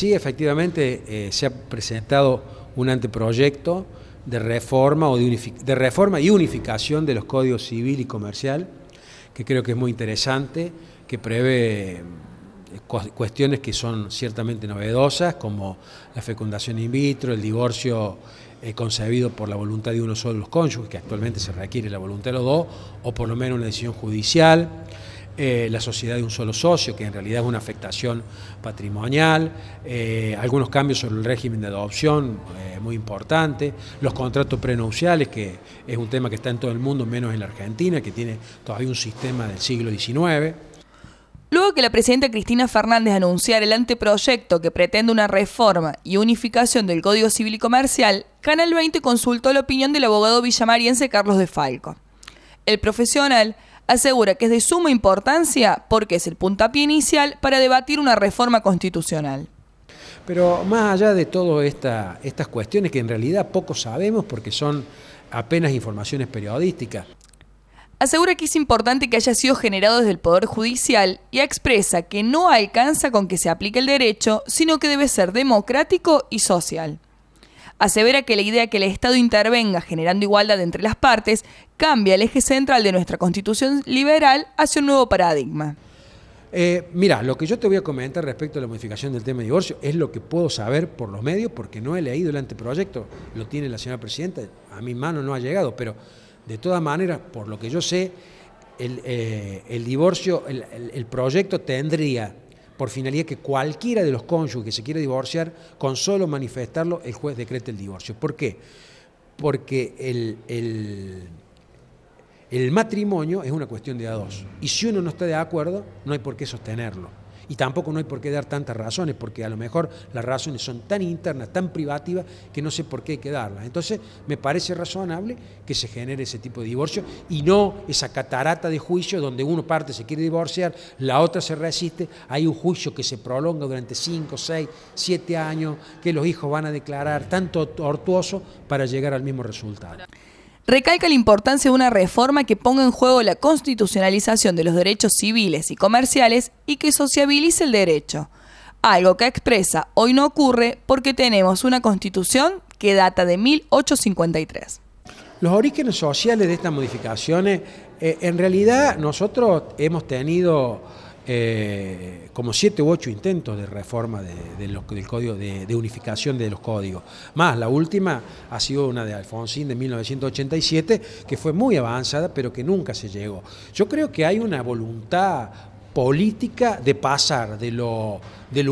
Sí, efectivamente, eh, se ha presentado un anteproyecto de reforma, o de, reforma y unificación de los códigos civil y comercial, que creo que es muy interesante, que prevé eh, cuestiones que son ciertamente novedosas, como la fecundación in vitro, el divorcio eh, concebido por la voluntad de uno solo de los cónyuges, que actualmente se requiere la voluntad de los dos, o por lo menos una decisión judicial, eh, la sociedad de un solo socio, que en realidad es una afectación patrimonial, eh, algunos cambios sobre el régimen de adopción eh, muy importante, los contratos prenupciales, que es un tema que está en todo el mundo, menos en la Argentina, que tiene todavía un sistema del siglo XIX. Luego que la presidenta Cristina Fernández anunciara el anteproyecto que pretende una reforma y unificación del Código Civil y Comercial, Canal 20 consultó la opinión del abogado villamariense Carlos de Falco. El profesional asegura que es de suma importancia porque es el puntapié inicial para debatir una reforma constitucional. Pero más allá de todas estas cuestiones que en realidad poco sabemos porque son apenas informaciones periodísticas, asegura que es importante que haya sido generado desde el Poder Judicial y expresa que no alcanza con que se aplique el derecho, sino que debe ser democrático y social asevera que la idea que el Estado intervenga generando igualdad entre las partes cambia el eje central de nuestra constitución liberal hacia un nuevo paradigma. Eh, mira, lo que yo te voy a comentar respecto a la modificación del tema de divorcio es lo que puedo saber por los medios, porque no he leído el anteproyecto, lo tiene la señora presidenta, a mi mano no ha llegado, pero de todas maneras, por lo que yo sé, el, eh, divorcio, el proyecto tendría por finalidad que cualquiera de los cónyuges que se quiera divorciar, con solo manifestarlo, el juez decrete el divorcio. ¿Por qué? Porque el, el matrimonio es una cuestión de a dos. Y si uno no está de acuerdo, no hay por qué sostenerlo. Y tampoco no hay por qué dar tantas razones, porque a lo mejor las razones son tan internas, tan privativas, que no sé por qué hay que darlas. Entonces, me parece razonable que se genere ese tipo de divorcio y no esa catarata de juicio donde uno parte se quiere divorciar, la otra se resiste, hay un juicio que se prolonga durante 5, 6, 7 años, que los hijos van a declarar, tanto tortuoso para llegar al mismo resultado recalca la importancia de una reforma que ponga en juego la constitucionalización de los derechos civiles y comerciales y que sociabilice el derecho. Algo que expresa hoy no ocurre porque tenemos una constitución que data de 1853. Los orígenes sociales de estas modificaciones, eh, en realidad nosotros hemos tenido eh, como siete u ocho intentos de reforma de, los, del código, de, unificación de los códigos. Más, la última ha sido una de Alfonsín de 1987, que fue muy avanzada, pero que nunca se llegó. Yo creo que hay una voluntad política de pasar de lo,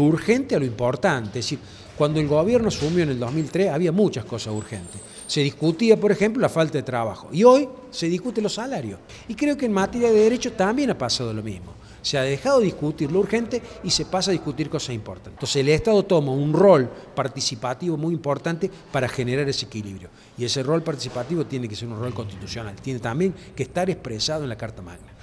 urgente a lo importante. Es decir, cuando el gobierno asumió en el 2003 había muchas cosas urgentes. Se discutía, por ejemplo, la falta de trabajo. Y hoy se discute los salarios. Y creo que en materia de derecho también ha pasado lo mismo. Se ha dejado de discutir lo urgente y se pasa a discutir cosas importantes. Entonces el Estado toma un rol participativo muy importante para generar ese equilibrio. Y ese rol participativo tiene que ser un rol constitucional, tiene también que estar expresado en la Carta Magna.